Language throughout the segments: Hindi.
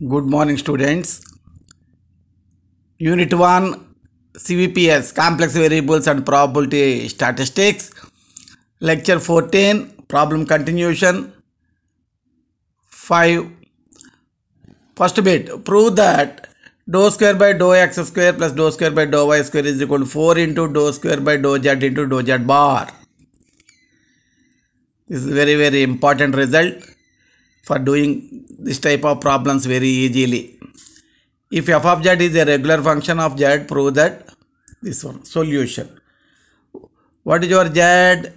Good morning students. Unit 1 CVPS Complex Variables and Probability Statistics Lecture 14 Problem Continuation 5 First bit Prove that dou square by dou x square plus dou square by dou y square is equal to 4 into dou square by dou z into dou z bar. This is very very important result for doing this type of problems very easily. If f of z is a regular function of z, prove that this one solution. What is your z?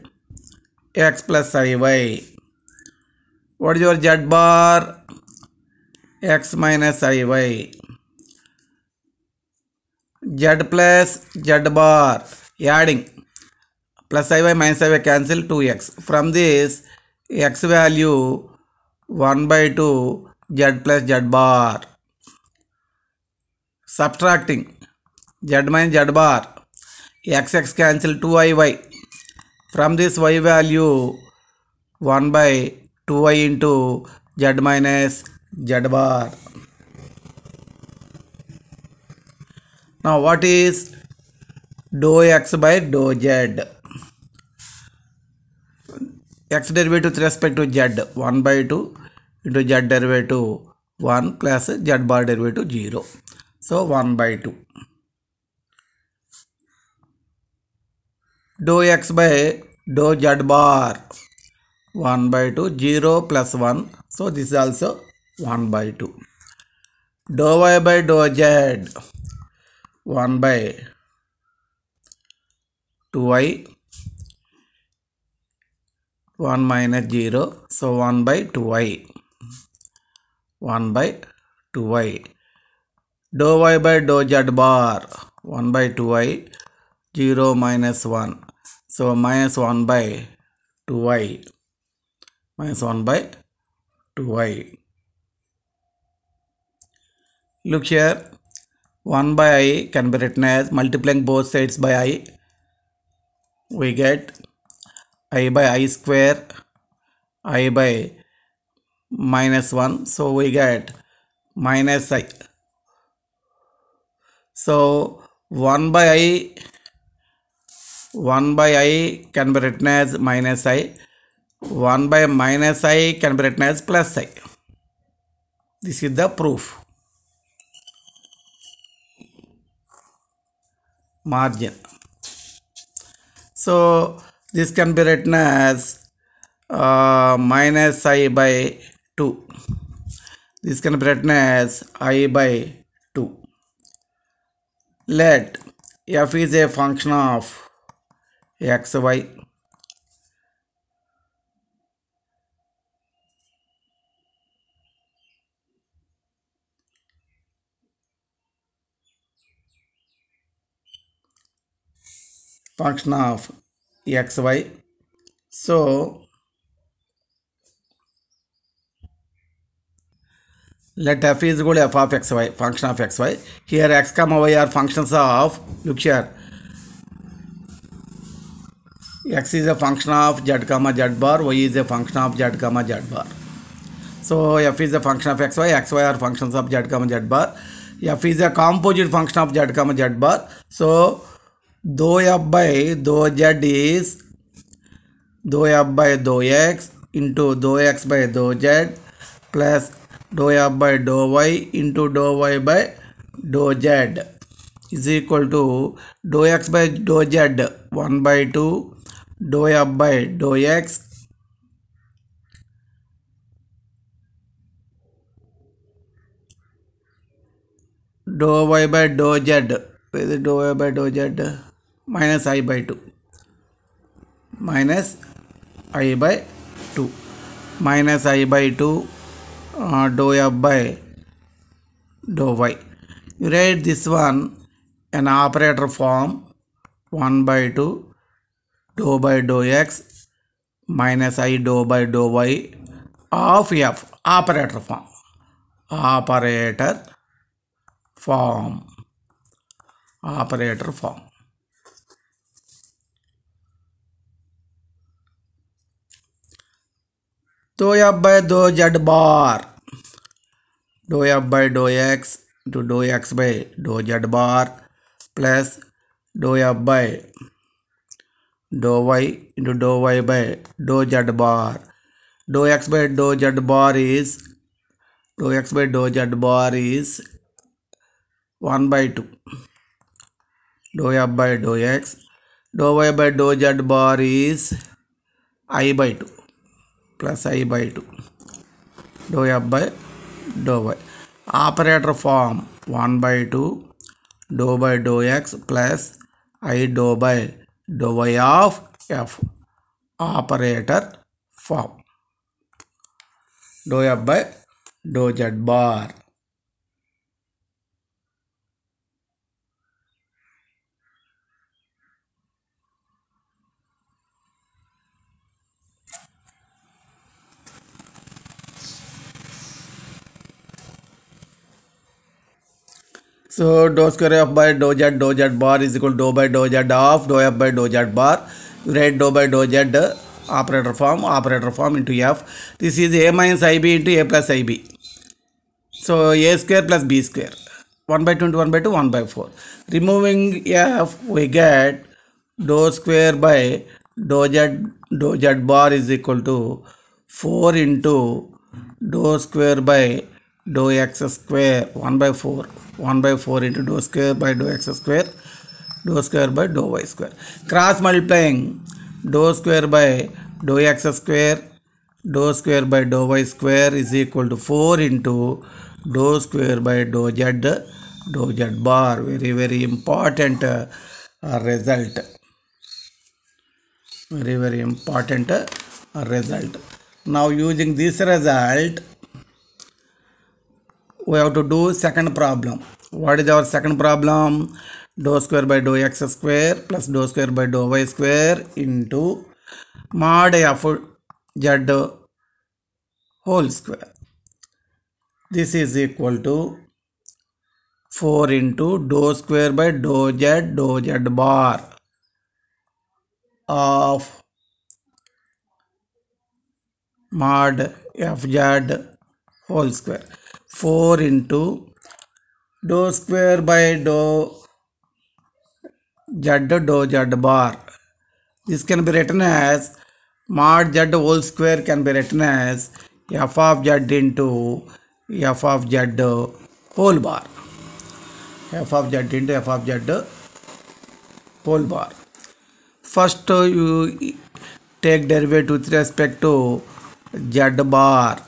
x plus iy. What is your z bar? x minus i y. Z z plus z bar. Adding plus iy minus iy cancel 2x. From this x value 1 by 2 z plus z bar. Subtracting z minus z bar x x cancel 2 Y. From this y value 1 by 2 Y into z minus z bar. Now what is dou x by dou z? x derivative with respect to z 1 by 2 into z derivative one plus z bar derivative zero so one by two do x by do z bar one by two zero plus one so this आलो one by two do y by dough z one by two y one minus zero so one by two y 1 by 2y. Dou y by dou z bar 1 by 2y 0 minus 1. So minus 1 by 2y minus 1 by 2y. Look here 1 by i can be written as multiplying both sides by i. We get i by i square i by minus 1 so we get minus i so 1 by i 1 by i can be written as minus i 1 by minus i can be written as plus i this is the proof margin so this can be written as uh, minus i by 2 this can be written as i by 2 let f is a function of xy function of xy so let f is equal to f of xy, function of xy. Here x comma y are functions of, look here, x is a function of z comma z bar, y is a function of z comma z bar. So f is a function of xy, xy are functions of z comma z bar. f is a composite function of z comma z bar. So do f by do z is do f by do x into do x by do z plus do f by dough y into do y by dough z is equal to do x by dough z one by two do f by dough x do y by dough z do y by dough z minus e by two minus e by two minus e by two uh, dou f by dou y. You write this one an operator form 1 by 2 dou by dou x minus i dou by dou y of f operator form. Operator form. Operator form. दो y by do z bar dou f by dou x into dou x by dou z bar plus dou f by dou y into dou y by dou z bar dou x by dou z bar is dou x by dou z bar is 1 by 2 dou f by dou x dou y by dou z bar is i by 2 plus i by 2 dou f by dou y operator form 1 by 2 dou by dou x plus i dou by dou y of f operator form dou f by dou z bar so do square f by do z dough z bar is equal do by do z of do f by do z bar रेड do by do z operator form operator form into f this is a minus e b into a plus e b so a square plus b square one by twenty one by two one by four removing f we get do square by dough z dough z bar is equal to four into dough square by dough x square one by four 1 by 4 into dou square by dou x square dou square by dou y square. Cross multiplying dou square by dou x square dou square by dou y square is equal to 4 into dou square by dou z dou z bar. Very very important uh, result. Very very important uh, result. Now using this result we have to do second problem what is our second problem dou square by dou x square plus dou square by dou y square into mod of z whole square this is equal to 4 into dou square by dou z dou z bar of mod f z whole square 4 into dou square by dou z dou z bar. This can be written as mod z whole square can be written as f of z into f of z whole bar. f of z into f of z whole bar. First you take derivative with respect to z bar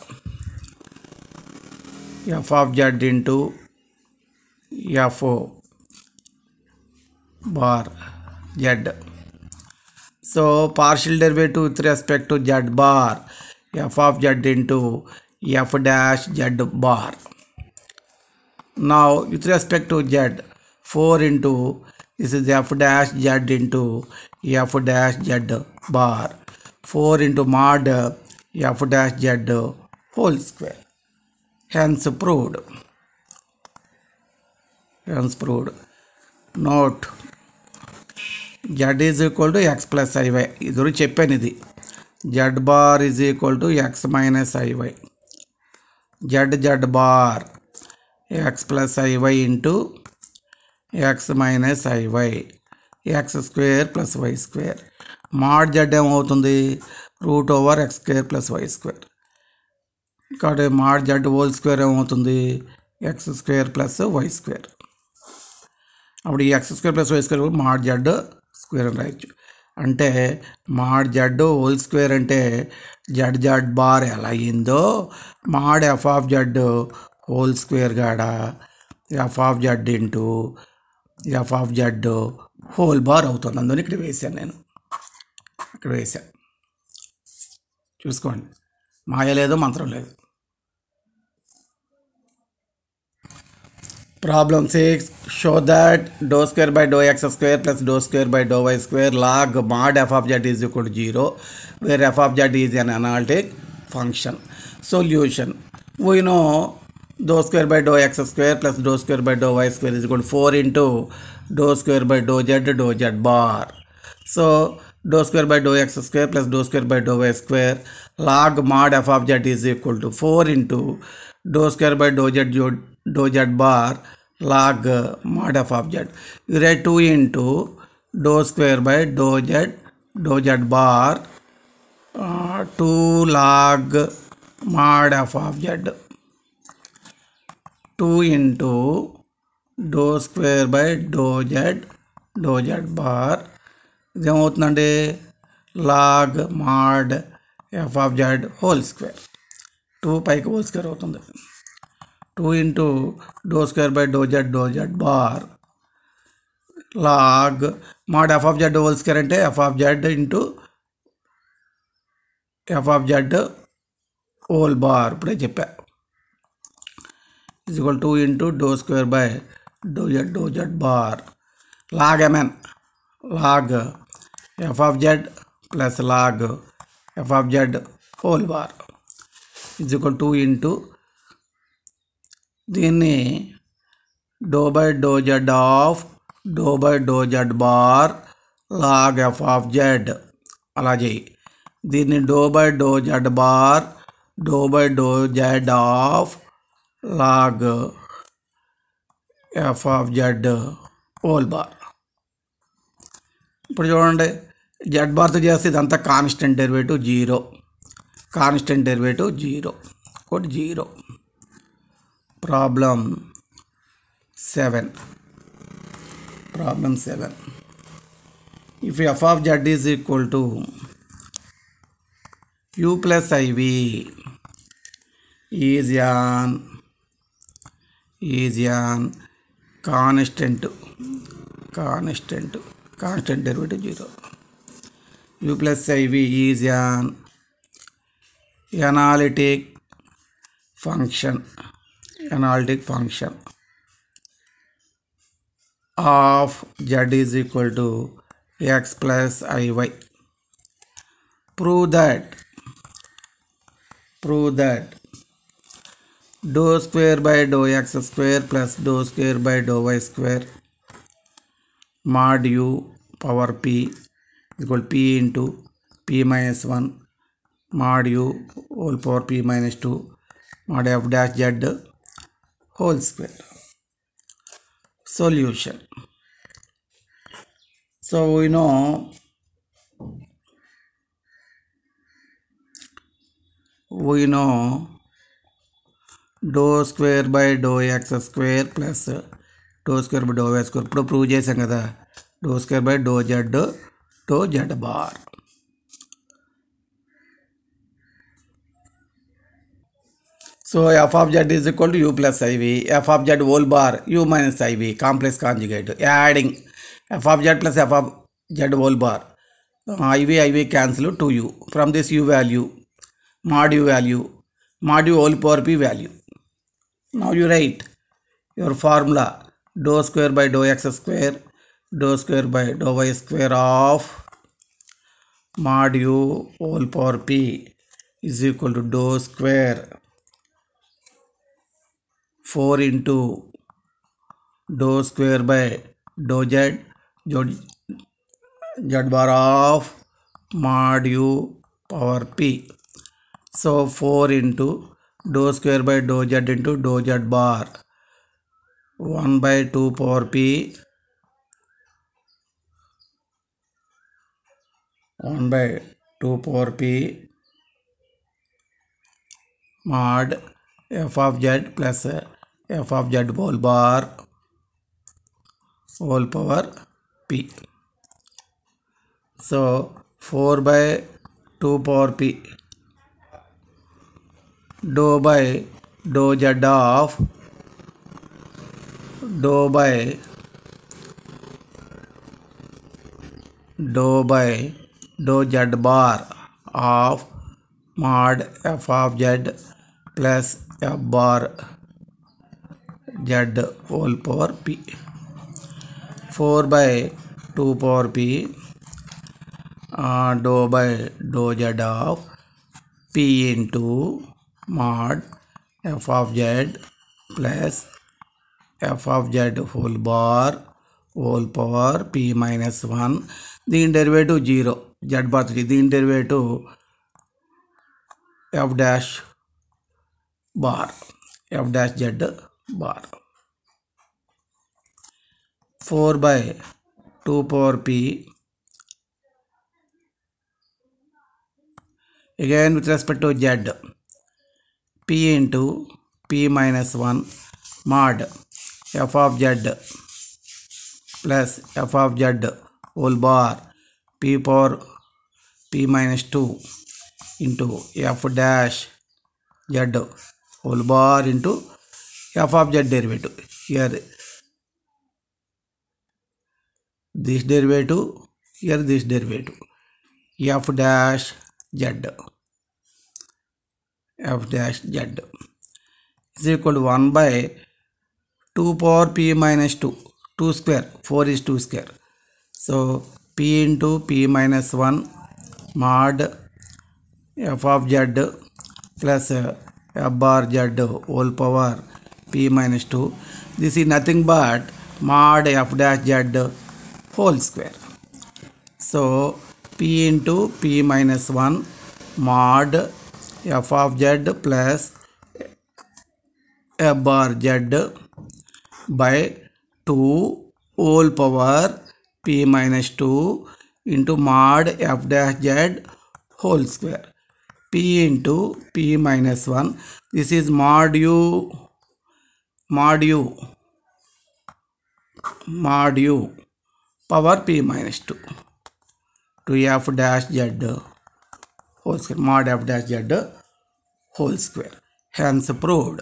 f of z into f o bar z. So partial derivative with respect to z bar f of z into f dash z bar. Now with respect to z 4 into this is f dash z into f dash z bar 4 into mod f dash z whole square. Hence proved హ్యాండ్స్ ప్రూవ్డ్ note z is equal to x plus i y ఇది చెప్పాను ఇది z bar is equal to x minus i y z z bar x plus i y into x minus i y x square plus y square mod z ఏమవుతుంది root over x square plus y square కాబట్టి మాడ్ జడ్ హోల్ స్క్వేర్ ఏమవుతుంది x square plus y square అప్పుడు ఈ x square plus y square mod z square అని రాయొచ్చు అంటే మాడ్ జడ్ హోల్ స్క్వేర్ అంటే జడ్ జడ్ బార్ ఎలా అయ్యిందో mod f of z whole square గాడ f of z into f of z whole bar అవుతుంది అందుకని ఇక్కడ వేశాను నేను ఇక్కడ వేశాను చూసుకోండి మాయ లేదు మంత్రం లేదు problem six show that dou square by dough x square plus dou square by dou y square log mod f of z is equal zero where f of z is an analytic function solution we know dou square by dough x square plus dou square by dough y square is equal four into dough square by dough z dough z bar so dou square by dough x square plus dou square by dough y square log mod f of z is equal to four into dou square by dough z जो dou z bar log mod f of z इधर two into dough square by dough z dough z bar two log mod f of z two into dough square by dough z dough z bar దేమ అవుతుంది అంటే log mod f of z whole square 2 పై స్క్వేర్ అవుతుంది 2 into dou square by dou z dou z bar log mod f of z whole square అంటే f of z into f of z whole bar అని చెప్పా is equal to into dou square by dou z dou z bar log m log f of z plus log f of z whole bar is equal to into the dou by dough z of dou by dough z bar log f of z अला the dou by dough z bar dou by dough z of log f of z whole bar ఇప్పుడు చూడండి జెడ్ బార్త్ చేస్తే ఇదంతా constant derivative zero constant derivative zero ఒకటి zero problem seven problem seven if f of z is equal to u plus i v is an is an constant constant constant derivative 0 u plus iv is an analytic function analytic function of z is equal to x plus iy prove that prove that dou square by dou x square plus dou square by dou y square mod u power p is equal to p into p minus 1 mod u whole power p minus 2 mod f dash z whole square. Solution. So we know we know dou square by dou x square plus dou square by dou y square ఇప్పుడు ప్రూవ్ చేసాం కదా डो तो square by dough z dough z bar so f of z is equal u plus i v f of z whole bar u minus i v complex conjugate adding f of z plus f of z whole bar i v i v cancel two u from this u value mod you value mod u whole power p value now you write your formula dou square by dough x square dou square by dou y square of mod u whole power p is equal to dou square 4 into dou square by dou z z, bar of mod u power p so 4 into dou square by dou z into dou z bar 1 by 2 power p one by two power p mod f of z plus f of z whole bar whole power p so four by two power p dou by dough z of dou by dou by dou z bar of mod f of z plus f bar z whole power p 4 by 2 power p uh, dou by dou z of p into mod f of z plus f of z whole bar whole power p minus 1 the derivative 0 z बात की दीन derivate f dash bar f dash z bar four by two power p again with respect to z p into p minus one mod f of z plus f of z whole bar p power p minus 2 into f dash z whole bar into f of z derivative here this derivative here this derivative f dash z f dash z is equal to 1 by 2 power p minus 2 2 square 4 is 2 square so p into p minus 1 mod f of z plus f bar z whole power p minus 2 this is nothing but mod f dash z whole square so p into p minus 1 mod f of z plus f bar z by 2 whole power p minus 2 into mod f dash z whole square p into p minus 1 this is mod u mod u mod u power p minus 2 to f dash z whole square mod f dash z whole square hence proved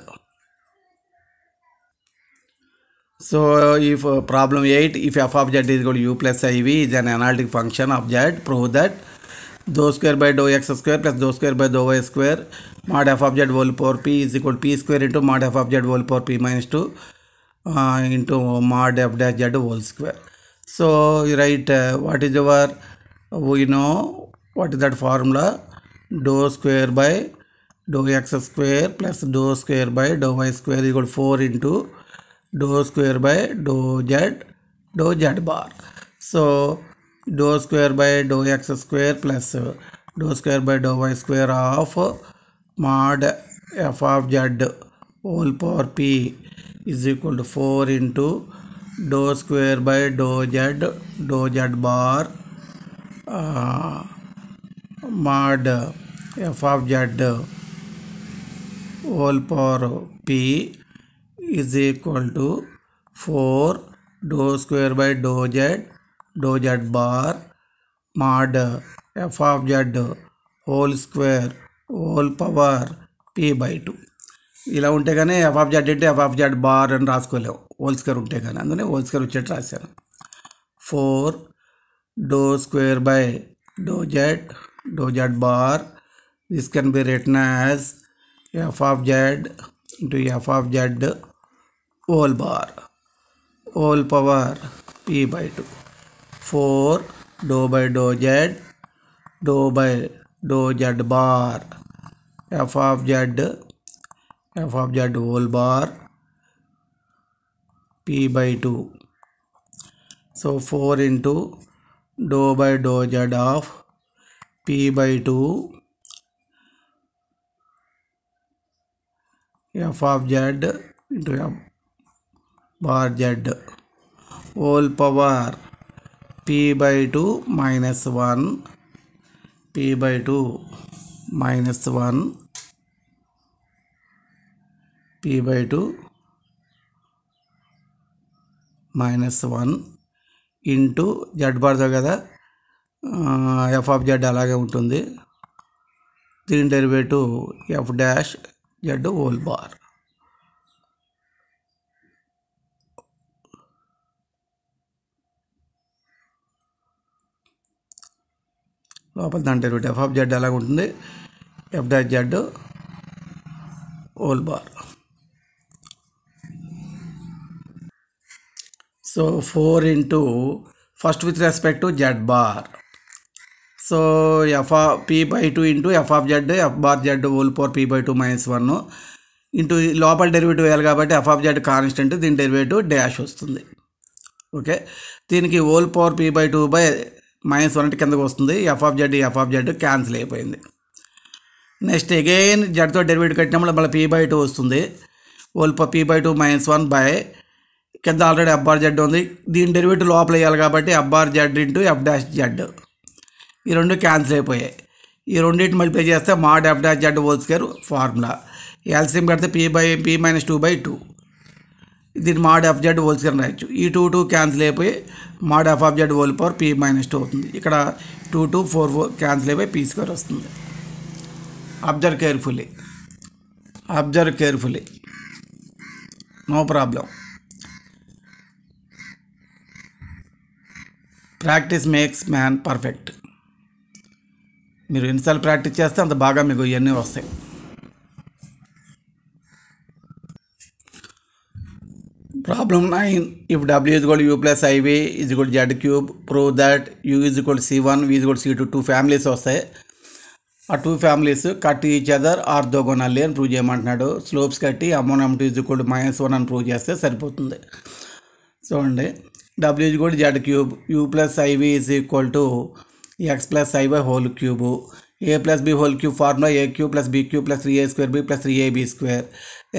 So if uh, problem 8, if f of z is equal to u plus iv is an analytic function of z, prove that dou square by dou x square plus dou square by dou y square mod f of z whole power p is equal to p square into mod f of z whole power p minus 2 uh, into mod f dash z whole square. So you write uh, what is our, we know what is that formula dou square by dou x square plus dou square by dou y square equal to 4 into dou square by dou z dou z bar. So dou square by dou x square plus dou square by dou y square of mod f of z whole power p is equal to 4 into dou square by dou z dou z bar uh, mod f of z whole power p is equal to four dou square by dough z dough z bar mod f of z whole square whole power p by two ఇలా ఉంటే కానీ ఎఫ్ ఆఫ్ జెడ్ అంటే ఎఫ్ ఆఫ్ జెడ్ బార్ అని రాసుకోలేవు హోల్ స్క్వేర్ ఉంటే కానీ అందుకనే హోల్ స్క్వేర్ వచ్చేట్టు రాశాను four dou square by dou z dou z bar this can be return as f of z into f of z whole bar whole power p by two four dou by dough z dou by dough z bar f of z f of z whole bar p by two so four into dou by dough z of p by two f of z into f bar Z whole power p by two minus one p by two minus one p by two minus one into z బార్తో కదా ఎఫ్ ఆఫ్ జెడ్ అలాగే ఉంటుంది దీని derivative f dash z whole bar లోపల దాని డెరివేట్ ఎఫ్ ఆఫ్ జెడ్ ఎలాగ ఉంటుంది f dash z whole bar so four into first with respect to z bar so f p by two into f of z f bar z whole four P by two minus one into లోపల డెరివేటివ్ వేయాలి కాబట్టి ఎఫ్ ఆఫ్ జెడ్ కాన్స్టెంట్ దీని డెరివేటివ్ డాష్ వస్తుంది ఓకే దీనికి whole power p by two by minus one కిందకు వస్తుంది f of z f of z cancel అయిపోయింది నెక్స్ట్ అగైన్ జడ్తో డెరివేట్ కట్టినప్పుడు మళ్ళీ పీ బై టూ వస్తుంది ఓల్ప p by two minus one by కింద ఆల్రెడీ ఎఫ్ఆర్ జెడ్ ఉంది దీని డెరివేట్ లోపల వేయాలి కాబట్టి f of z into f dash Z ఈ రెండు క్యాన్సిల్ అయిపోయాయి ఈ రెండింటి మల్టిప్లై చేస్తే mod f dash z whole formula LCM కడితే p by p minus two by two దీని mod f z whole square రాయొచ్చు ఈ టూ టూ క్యాన్సిల్ అయిపోయి mod f of z whole power p minus two అవుతుంది ఇక్కడ two two four four cancel అయిపోయి పీ స్క్వేర్ వస్తుంది observe carefully observe carefully no problem practice makes man perfect మీరు ఎన్నిసార్లు ప్రాక్టీస్ చేస్తే అంత బాగా మీకు ఇవన్నీ వస్తాయి Problem 9. If W is equal to U plus IV is equal to Z cube, prove that U is equal to C1, V is equal to C2, two families వస్తాయి ఆ two families cut each other orthogonally అని ప్రూవ్ చేయమంటున్నాడు స్లోప్స్ కట్టి m one m two is equal minus one అని ప్రూవ్ చేస్తే సరిపోతుంది చూడండి డబ్ల్యూ ఈజ్ కూడా z cube u plus i v is equal to x plus i y whole cube a plus b whole cube formula a cube plus b cube plus three a square b plus three a b square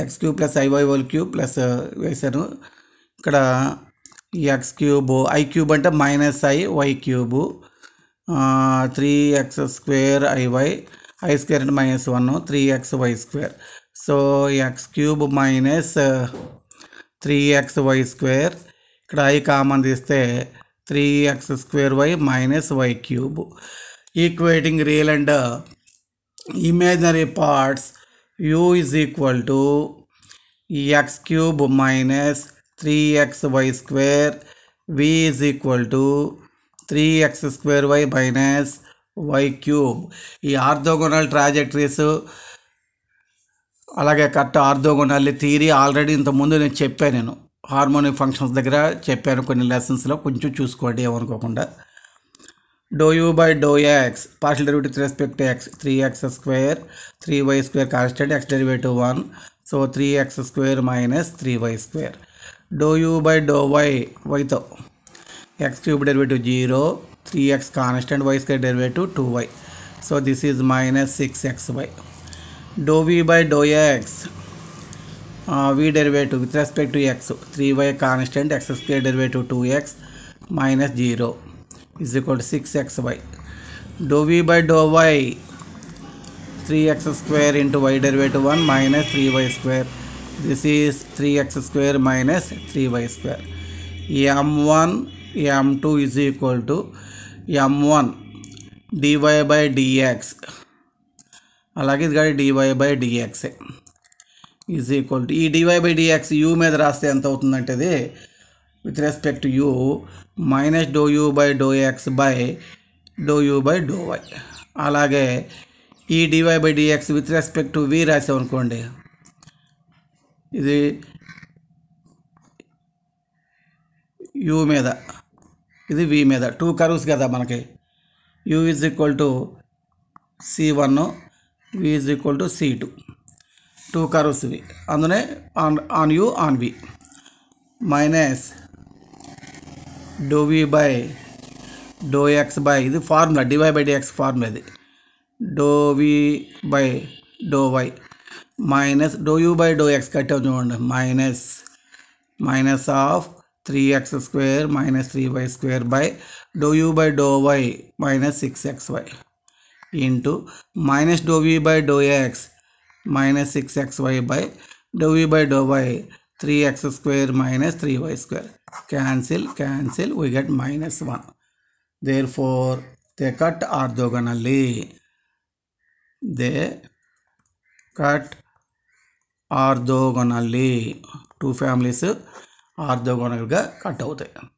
x cube plus i y whole cube plus वैसा ఇక్కడ ఎక్స్ క్యూబ్ ఐ క్యూబ్ అంటే minus i y cube three x square i y i square అంటే minus one three x y square so x cube minus three x y square ఇక్కడ ఐ కామన్ తీస్తే three x square y minus y cube equating real and imaginary parts u is equal to x cube minus three x y square v is equal to three x square y minus y cube ఈ ఆర్థోగోనల్ ట్రాజెక్టరీస్ అలాగే కట్ ఆర్థోగోనల్ థియరీ ఆల్రెడీ ఇంతకుముందు నేను చెప్పాను నేను హార్మోనిక్ ఫంక్షన్స్ దగ్గర చెప్పాను కొన్ని లెసన్స్లో కొంచెం చూసుకోండి ఏమనుకోకుండా dou u by dou x partial derivative respect x three x square three y square constant x derivative one so three x square minus three y square dou u by dou y y तो x cube derivative 0 3x constant y square derivative 2y so this is minus 6xy dou v by dou x uh, v derivative with respect to x 3y constant x square derivative 2x minus 0 is equal to 6xy dou v by dou y 3x square into y derivative 1 minus 3y square this is three x square minus three y square m one m two is equal to m one d y by d x అలాగే ఇది కానీ d y by d x is equal to ఈ డివై బై డిఎక్స్ యూ మీద రాస్తే ఎంత అవుతుందంటే అది with respect u minus dou u by dou x by dou u by dou y అలాగే ఈ d y by d x with respect to v రాసామనుకోండి ఇది యూ మీద ఇది వి మీద టూ కర్వ్స్ కదా మనకి u is equal to c one v is equal to c two two curves v అందునే on on u on v minus dou v by dou x by ఇది formula d y by d x formula ఇది dou v by dou y minus dou u by dough x का term minus minus of three x square minus three y square by dou u by dou y minus six x y into minus dow v by dough x minus six x y by dow v by dow y three x square minus three y square cancel cancel we get minus one therefore they cut orthogonally they cut orthogonally two families ఆర్థోగొనల్గా కట్ అవుతాయి